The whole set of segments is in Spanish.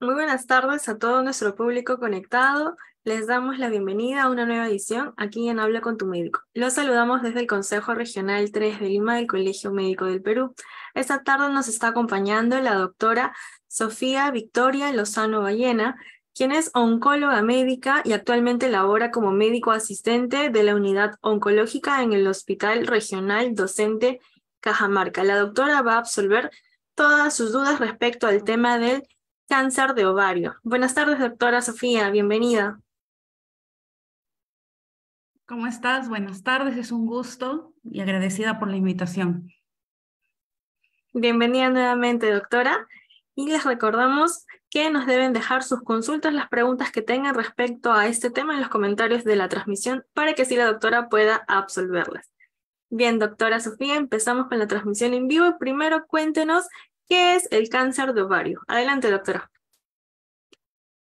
Muy buenas tardes a todo nuestro público conectado. Les damos la bienvenida a una nueva edición aquí en Habla con tu médico. Los saludamos desde el Consejo Regional 3 de Lima del Colegio Médico del Perú. Esta tarde nos está acompañando la doctora Sofía Victoria Lozano Ballena, quien es oncóloga médica y actualmente labora como médico asistente de la unidad oncológica en el Hospital Regional Docente Cajamarca. La doctora va a absolver todas sus dudas respecto al tema del cáncer de ovario. Buenas tardes, doctora Sofía, bienvenida. ¿Cómo estás? Buenas tardes, es un gusto y agradecida por la invitación. Bienvenida nuevamente, doctora. Y les recordamos que nos deben dejar sus consultas, las preguntas que tengan respecto a este tema en los comentarios de la transmisión para que así la doctora pueda absolverlas. Bien, doctora Sofía, empezamos con la transmisión en vivo. Primero, cuéntenos ¿Qué es el cáncer de ovario? Adelante, doctora.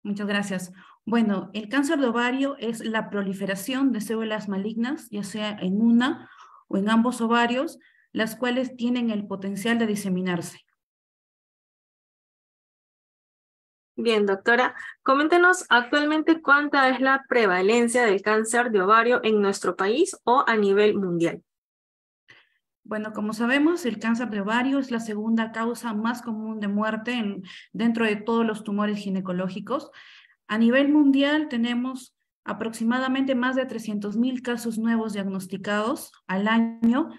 Muchas gracias. Bueno, el cáncer de ovario es la proliferación de células malignas, ya sea en una o en ambos ovarios, las cuales tienen el potencial de diseminarse. Bien, doctora, coméntenos actualmente cuánta es la prevalencia del cáncer de ovario en nuestro país o a nivel mundial. Bueno, como sabemos, el cáncer de ovario es la segunda causa más común de muerte dentro de todos los tumores ginecológicos. A nivel mundial tenemos aproximadamente más de 300.000 casos nuevos diagnosticados al año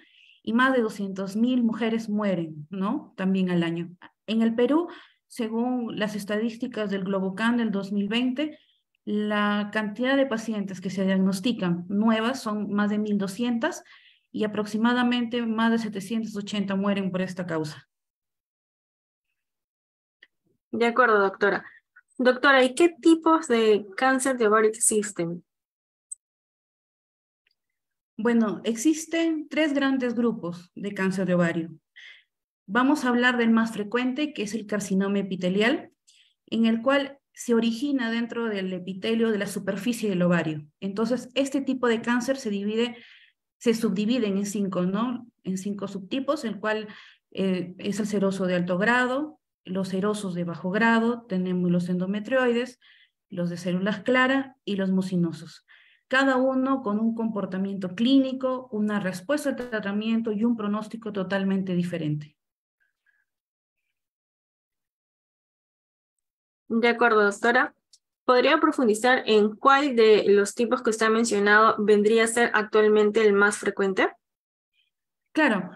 y más de 200.000 mujeres mueren, ¿no? También al año. En el Perú, según las estadísticas del Globocan del 2020, la cantidad de pacientes que se diagnostican nuevas son más de 1.200 y aproximadamente más de 780 mueren por esta causa. De acuerdo, doctora. Doctora, ¿y qué tipos de cáncer de ovario existen? Bueno, existen tres grandes grupos de cáncer de ovario. Vamos a hablar del más frecuente, que es el carcinoma epitelial, en el cual se origina dentro del epitelio de la superficie del ovario. Entonces, este tipo de cáncer se divide se subdividen en cinco, ¿no? En cinco subtipos, el cual eh, es el seroso de alto grado, los serosos de bajo grado, tenemos los endometrioides, los de células claras y los mucinosos. Cada uno con un comportamiento clínico, una respuesta al tratamiento y un pronóstico totalmente diferente. De acuerdo, doctora. ¿Podría profundizar en cuál de los tipos que usted ha mencionado vendría a ser actualmente el más frecuente? Claro.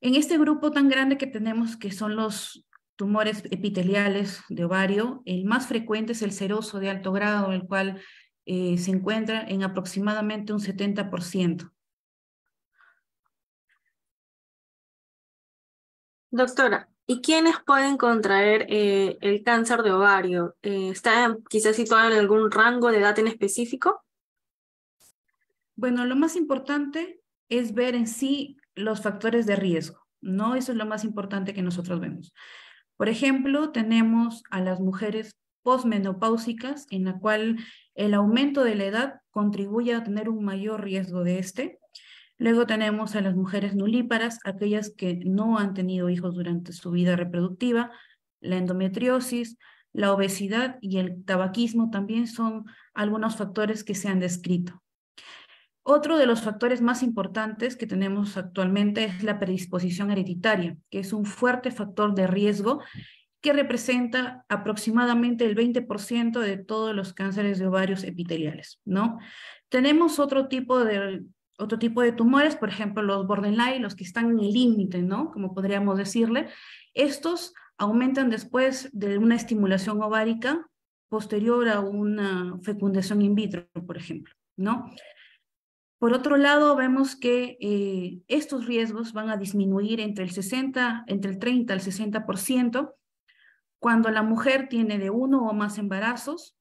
En este grupo tan grande que tenemos, que son los tumores epiteliales de ovario, el más frecuente es el seroso de alto grado, el cual eh, se encuentra en aproximadamente un 70%. Doctora, ¿Y quiénes pueden contraer eh, el cáncer de ovario? Eh, ¿Está quizás situado en algún rango de edad en específico? Bueno, lo más importante es ver en sí los factores de riesgo, ¿no? Eso es lo más importante que nosotros vemos. Por ejemplo, tenemos a las mujeres posmenopáusicas, en la cual el aumento de la edad contribuye a tener un mayor riesgo de este. Luego tenemos a las mujeres nulíparas, aquellas que no han tenido hijos durante su vida reproductiva, la endometriosis, la obesidad y el tabaquismo también son algunos factores que se han descrito. Otro de los factores más importantes que tenemos actualmente es la predisposición hereditaria, que es un fuerte factor de riesgo que representa aproximadamente el 20% de todos los cánceres de ovarios epiteliales, ¿no? Tenemos otro tipo de otro tipo de tumores, por ejemplo, los borderline, los que están en el límite, ¿no? Como podríamos decirle, estos aumentan después de una estimulación ovárica posterior a una fecundación in vitro, por ejemplo, ¿no? Por otro lado, vemos que eh, estos riesgos van a disminuir entre el 60, entre el 30 al 60% cuando la mujer tiene de uno o más embarazos,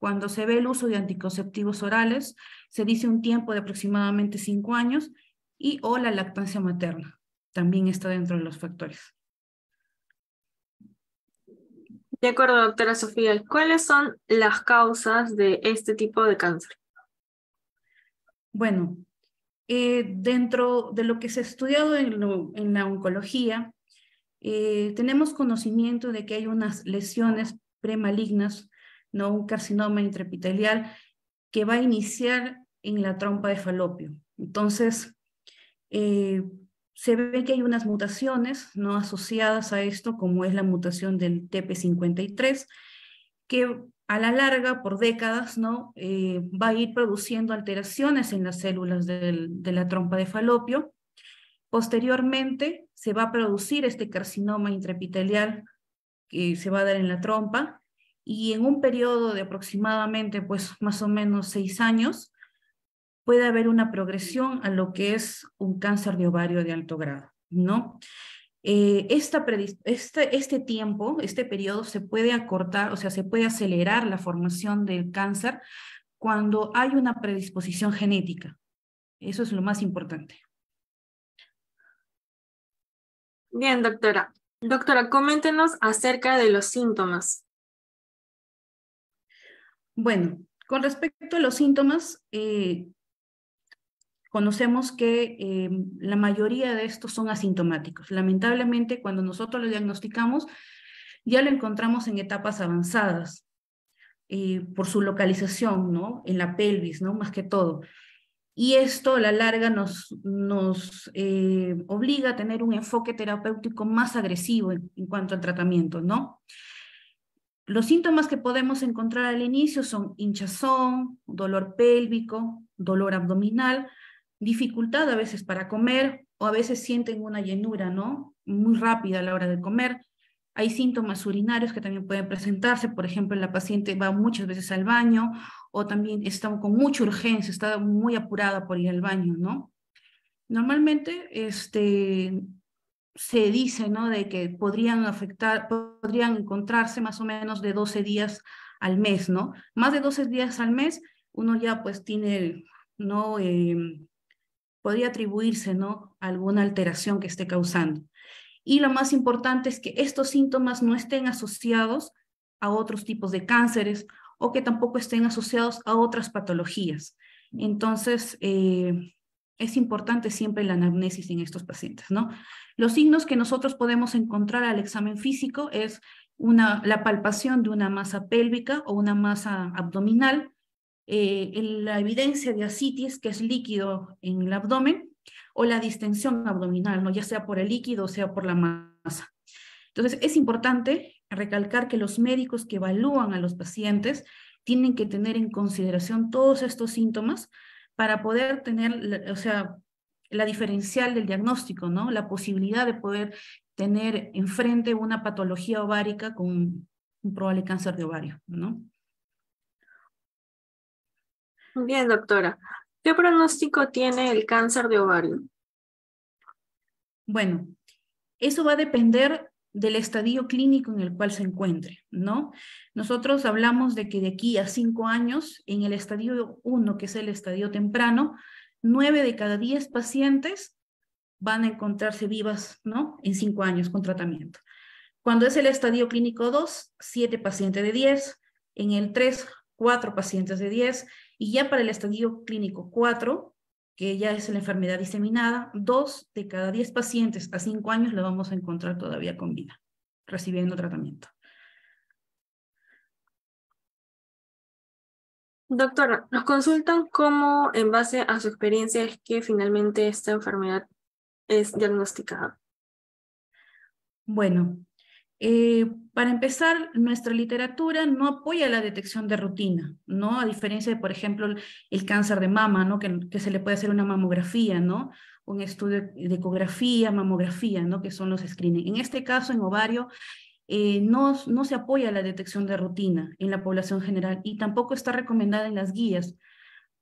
cuando se ve el uso de anticonceptivos orales, se dice un tiempo de aproximadamente cinco años y o la lactancia materna. También está dentro de los factores. De acuerdo, doctora Sofía, ¿cuáles son las causas de este tipo de cáncer? Bueno, eh, dentro de lo que se ha estudiado en, la oncología, eh, tenemos conocimiento de que hay unas lesiones premalignas, ¿no? un carcinoma intraepitelial que va a iniciar en la trompa de falopio. Entonces, eh, se ve que hay unas mutaciones no asociadas a esto, como es la mutación del TP53, que a la larga, por décadas, ¿no? Eh, va a ir produciendo alteraciones en las células de la trompa de falopio. Posteriormente, se va a producir este carcinoma intraepitelial que se va a dar en la trompa, y en un periodo de aproximadamente, pues más o menos seis años, puede haber una progresión a lo que es un cáncer de ovario de alto grado, ¿no? Eh, esta este, este tiempo, este periodo se puede acortar, o sea, se puede acelerar la formación del cáncer cuando hay una predisposición genética. Eso es lo más importante. Bien, doctora. Doctora, coméntenos acerca de los síntomas. Bueno, con respecto a los síntomas, eh, conocemos que eh, la mayoría de estos son asintomáticos. Lamentablemente, cuando nosotros lo diagnosticamos, ya lo encontramos en etapas avanzadas eh, por su localización, ¿no? En la pelvis, ¿no? Más que todo. Y esto a la larga nos, obliga a tener un enfoque terapéutico más agresivo en cuanto al tratamiento, ¿no? Los síntomas que podemos encontrar al inicio son hinchazón, dolor pélvico, dolor abdominal, dificultad a veces para comer o a veces sienten una llenura, ¿no? Muy rápida a la hora de comer. Hay síntomas urinarios que también pueden presentarse, por ejemplo, la paciente va muchas veces al baño o también está con mucha urgencia, está muy apurada por ir al baño, ¿no? Normalmente, este, se dice ¿no? de que podrían afectar, podrían encontrarse más o menos de 12 días al mes, ¿no? Más de 12 días al mes, uno ya pues tiene, ¿no? Em, podría atribuirse, ¿no? Alguna alteración que esté causando. Y lo más importante es que estos síntomas no estén asociados a otros tipos de cánceres o que tampoco estén asociados a otras patologías. Entonces, eh, es importante siempre la anamnesis en estos pacientes, ¿no? Los signos que nosotros podemos encontrar al examen físico es una, la palpación de una masa pélvica o una masa abdominal, eh, la evidencia de asitis, que es líquido en el abdomen, o la distensión abdominal, ¿no? ya sea por el líquido o sea por la masa. Entonces, es importante recalcar que los médicos que evalúan a los pacientes tienen que tener en consideración todos estos síntomas para poder tener, o sea, la diferencial del diagnóstico, ¿no? La posibilidad de poder tener enfrente una patología ovárica con un probable cáncer de ovario, ¿no? Bien, doctora. ¿Qué pronóstico tiene el cáncer de ovario? Bueno, eso va a depender del estadio clínico en el cual se encuentre, ¿no? Nosotros hablamos de que de aquí a cinco años, en el estadio uno, que es el estadio temprano, nueve de cada diez pacientes van a encontrarse vivas, ¿no? En cinco años con tratamiento. Cuando es el estadio clínico dos, siete pacientes de diez, en el tres, cuatro pacientes de diez, y ya para el estadio clínico 4, que ya es la enfermedad diseminada, dos de cada diez pacientes a cinco años la vamos a encontrar todavía con vida, recibiendo tratamiento. Doctora, nos consultan cómo, en base a su experiencia, es que finalmente esta enfermedad es diagnosticada. Bueno, eh, para empezar, nuestra literatura no apoya la detección de rutina, ¿no? A diferencia de, por ejemplo, el cáncer de mama, Que, se le puede hacer una mamografía, ¿no? Un estudio de ecografía, mamografía, ¿no? Que son los screening. En este caso, en ovario, eh, no se apoya la detección de rutina en la población general y tampoco está recomendada en las guías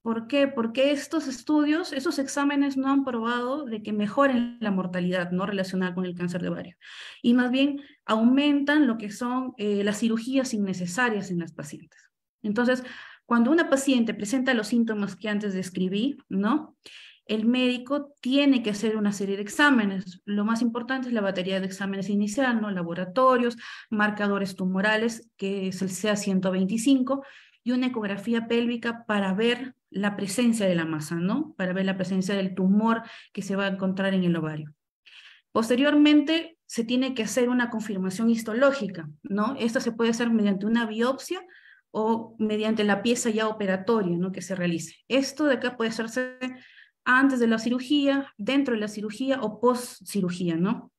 ¿Por qué? Porque estos estudios, esos exámenes no han probado de que mejoren la mortalidad no relacionada con el cáncer de ovario. Y más bien aumentan lo que son eh, las cirugías innecesarias en las pacientes. Entonces, cuando una paciente presenta los síntomas que antes describí, ¿no? El médico tiene que hacer una serie de exámenes. Lo más importante es la batería de exámenes inicial, ¿no? Laboratorios, marcadores tumorales, que es el CA125, y una ecografía pélvica para ver la presencia de la masa, ¿no? Para ver la presencia del tumor que se va a encontrar en el ovario. Posteriormente, se tiene que hacer una confirmación histológica, ¿no? Esto se puede hacer mediante una biopsia o mediante la pieza ya operatoria, ¿no? Que se realice. Esto de acá puede hacerse antes de la cirugía, dentro de la cirugía o post cirugía, ¿no?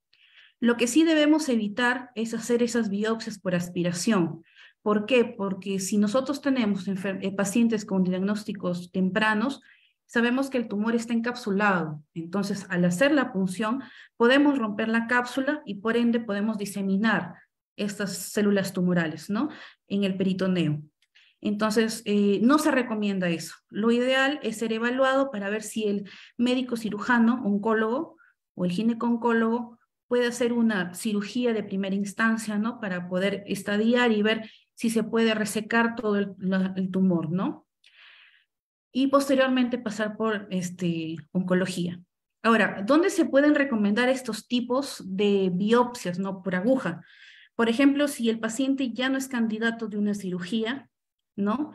Lo que sí debemos evitar es hacer esas biopsias por aspiración, ¿Por qué? Porque si nosotros tenemos eh, pacientes con diagnósticos tempranos, sabemos que el tumor está encapsulado. Entonces, al hacer la punción, podemos romper la cápsula y por ende podemos diseminar estas células tumorales, ¿no? En el peritoneo. Entonces, eh, no se recomienda eso. Lo ideal es ser evaluado para ver si el médico cirujano, oncólogo o el gineco-oncólogo puede hacer una cirugía de primera instancia, ¿no? Para poder estadiar y ver si se puede resecar todo el, tumor, ¿no? Y posteriormente pasar por este, oncología. Ahora, ¿dónde se pueden recomendar estos tipos de biopsias, no por aguja? Por ejemplo, si el paciente ya no es candidato de una cirugía, ¿no?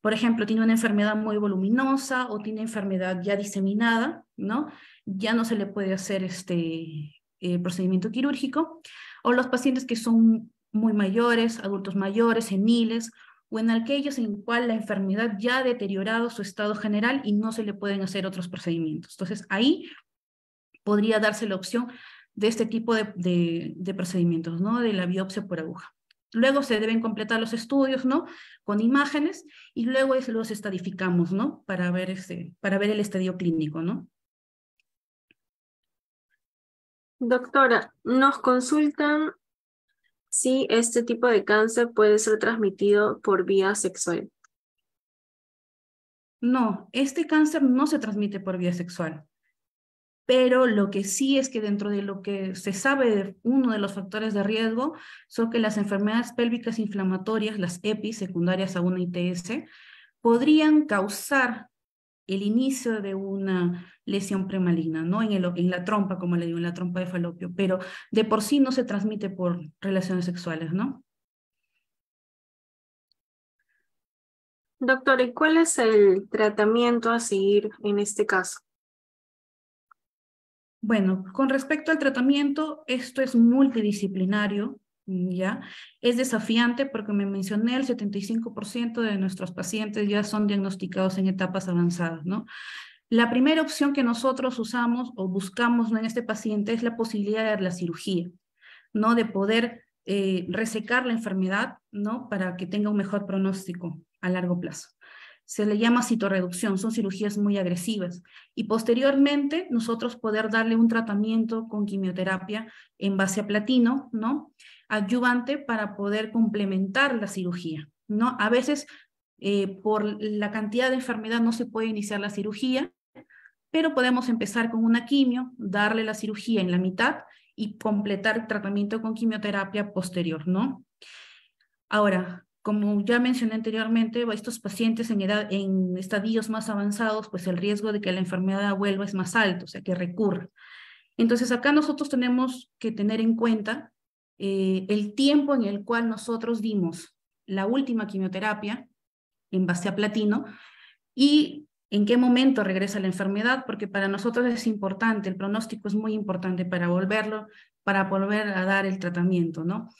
Por ejemplo, tiene una enfermedad muy voluminosa o tiene enfermedad ya diseminada, ¿no? Ya no se le puede hacer este eh, procedimiento quirúrgico. O los pacientes que son muy mayores, adultos mayores, seniles, o en aquellos en cual la enfermedad ya ha deteriorado su estado general y no se le pueden hacer otros procedimientos. Entonces, ahí podría darse la opción de este tipo de, procedimientos, ¿no? De la biopsia por aguja. Luego se deben completar los estudios, ¿no? Con imágenes y luego los estadificamos, ¿no? Para ver, este, para ver el estadio clínico, ¿no? Doctora, nos consultan si este tipo de cáncer puede ser transmitido por vía sexual. No, este cáncer no se transmite por vía sexual. Pero lo que sí es que dentro de lo que se sabe de uno de los factores de riesgo son que las enfermedades pélvicas inflamatorias, las EPI, secundarias a una ITS, podrían causar el inicio de una lesión premaligna, ¿no? En, la trompa, como le digo, en la trompa de falopio, pero de por sí no se transmite por relaciones sexuales, ¿no? Doctor, ¿y cuál es el tratamiento a seguir en este caso? Bueno, con respecto al tratamiento, esto es multidisciplinario, ¿ya? Es desafiante porque me mencioné el 75% de nuestros pacientes ya son diagnosticados en etapas avanzadas, ¿no? La primera opción que nosotros usamos o buscamos en este paciente es la posibilidad de la cirugía, ¿no? De poder eh, resecar la enfermedad, ¿no? Para que tenga un mejor pronóstico a largo plazo se le llama citoreducción son cirugías muy agresivas. Y posteriormente nosotros poder darle un tratamiento con quimioterapia en base a platino, ¿no? ayudante para poder complementar la cirugía, ¿no? A veces eh, por la cantidad de enfermedad no se puede iniciar la cirugía, pero podemos empezar con una quimio, darle la cirugía en la mitad y completar el tratamiento con quimioterapia posterior, ¿no? Ahora, como ya mencioné anteriormente, estos pacientes en, edad, en estadios más avanzados, pues el riesgo de que la enfermedad vuelva es más alto, o sea, que recurra. Entonces, acá nosotros tenemos que tener en cuenta eh, el tiempo en el cual nosotros dimos la última quimioterapia en base a platino y en qué momento regresa la enfermedad, porque para nosotros es importante, el pronóstico es muy importante para volverlo, para volver a dar el tratamiento, ¿no?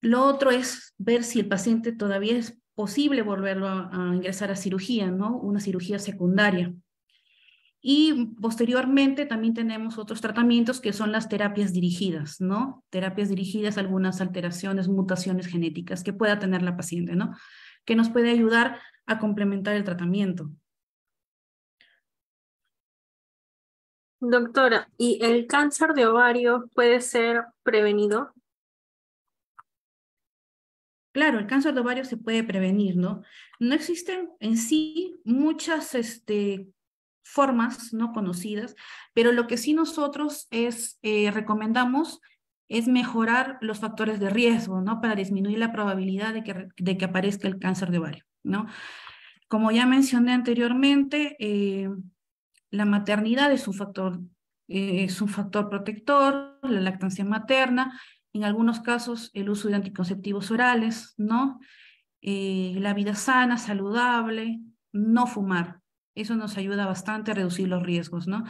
Lo otro es ver si el paciente todavía es posible volverlo a, ingresar a cirugía, ¿no? Una cirugía secundaria. Y posteriormente también tenemos otros tratamientos que son las terapias dirigidas, ¿no? Terapias dirigidas a algunas alteraciones, mutaciones genéticas que pueda tener la paciente, ¿no? Que nos puede ayudar a complementar el tratamiento. Doctora, ¿y el cáncer de ovario puede ser prevenido? Claro, el cáncer de ovario se puede prevenir, ¿no? No existen en sí muchas este, formas no conocidas, pero lo que sí nosotros es, eh, recomendamos es mejorar los factores de riesgo, ¿no? Para disminuir la probabilidad de que, aparezca el cáncer de ovario, ¿no? Como ya mencioné anteriormente, eh, la maternidad es un factor, eh, es un factor protector, la lactancia materna, en algunos casos el uso de anticonceptivos orales, ¿no? Eh, la vida sana, saludable, no fumar. Eso nos ayuda bastante a reducir los riesgos, ¿no?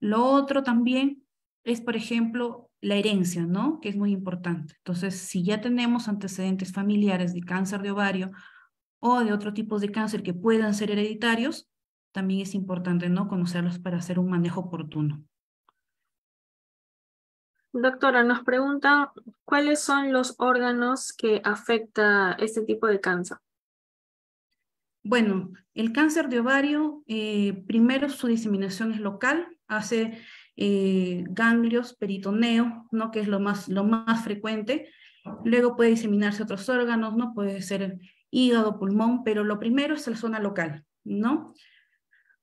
Lo otro también es, por ejemplo, la herencia, ¿no? Que es muy importante. Entonces, si ya tenemos antecedentes familiares de cáncer de ovario o de otro tipo de cáncer que puedan ser hereditarios, también es importante, ¿no? Conocerlos para hacer un manejo oportuno. Doctora, nos pregunta cuáles son los órganos que afecta este tipo de cáncer. Bueno, el cáncer de ovario, eh, primero su diseminación es local, hace eh, ganglios, peritoneo, ¿no? que es lo más, lo más frecuente. Luego puede diseminarse otros órganos, ¿no? puede ser hígado, pulmón, pero lo primero es la zona local. ¿no?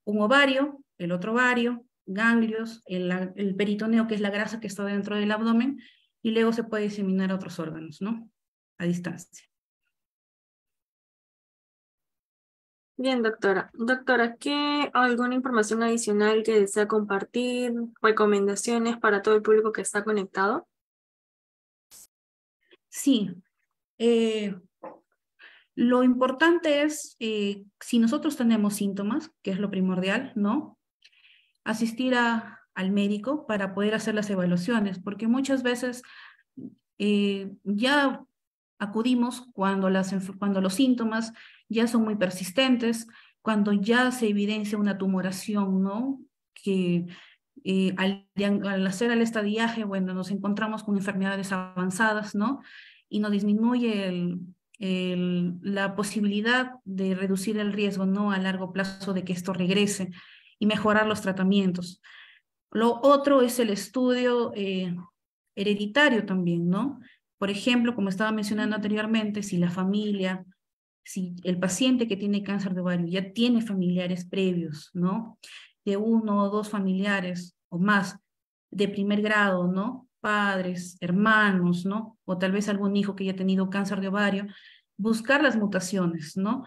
Un ovario, el otro ovario, ganglios, el, peritoneo, que es la grasa que está dentro del abdomen, y luego se puede diseminar a otros órganos, ¿no? A distancia. Bien, doctora. Doctora, ¿qué alguna información adicional que desea compartir, recomendaciones para todo el público que está conectado? Sí. Eh, lo importante es, eh, si nosotros tenemos síntomas, que es lo primordial, ¿no? asistir al médico para poder hacer las evaluaciones, porque muchas veces eh, ya acudimos cuando, las, cuando los síntomas ya son muy persistentes, cuando ya se evidencia una tumoración, ¿no? Que eh, al, hacer el estadiaje, bueno, nos encontramos con enfermedades avanzadas, ¿no? Y nos disminuye el, la posibilidad de reducir el riesgo, ¿no? A largo plazo de que esto regrese y mejorar los tratamientos. Lo otro es el estudio eh, hereditario también, ¿no? Por ejemplo, como estaba mencionando anteriormente, si la familia, si el paciente que tiene cáncer de ovario ya tiene familiares previos, ¿no? De uno o dos familiares o más de primer grado, ¿no? Padres, hermanos, ¿no? O tal vez algún hijo que haya tenido cáncer de ovario, buscar las mutaciones, ¿no?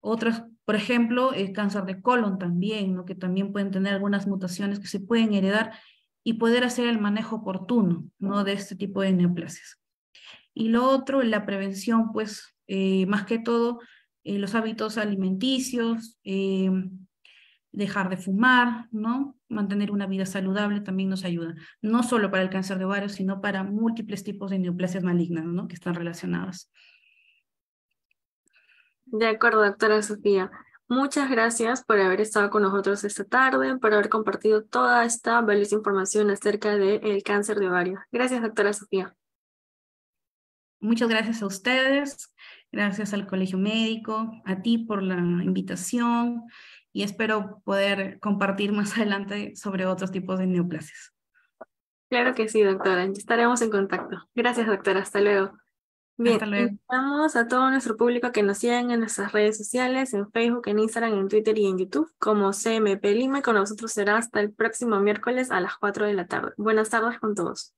Otras por ejemplo, el cáncer de colon también, que también pueden tener algunas mutaciones que se pueden heredar y poder hacer el manejo oportuno ¿no? de este tipo de neoplasias. Y lo otro, la prevención, pues eh, más que todo, eh, los hábitos alimenticios, eh, dejar de fumar, ¿no? Mantener una vida saludable también nos ayuda, no solo para el cáncer de ovario, sino para múltiples tipos de neoplasias malignas, ¿no? Que están relacionadas. De acuerdo, doctora Sofía. Muchas gracias por haber estado con nosotros esta tarde, por haber compartido toda esta valiosa información acerca del cáncer de ovario. Gracias, doctora Sofía. Muchas gracias a ustedes, gracias al Colegio Médico, a ti por la invitación y espero poder compartir más adelante sobre otros tipos de neoplasias. Claro que sí, doctora. Estaremos en contacto. Gracias, doctora. Hasta luego. Bien, invitamos a todo nuestro público que nos sigan en nuestras redes sociales, en Facebook, en Instagram, en Twitter y en YouTube, como CMP Lima. Con nosotros será hasta el próximo miércoles a las 4 de la tarde. Buenas tardes con todos.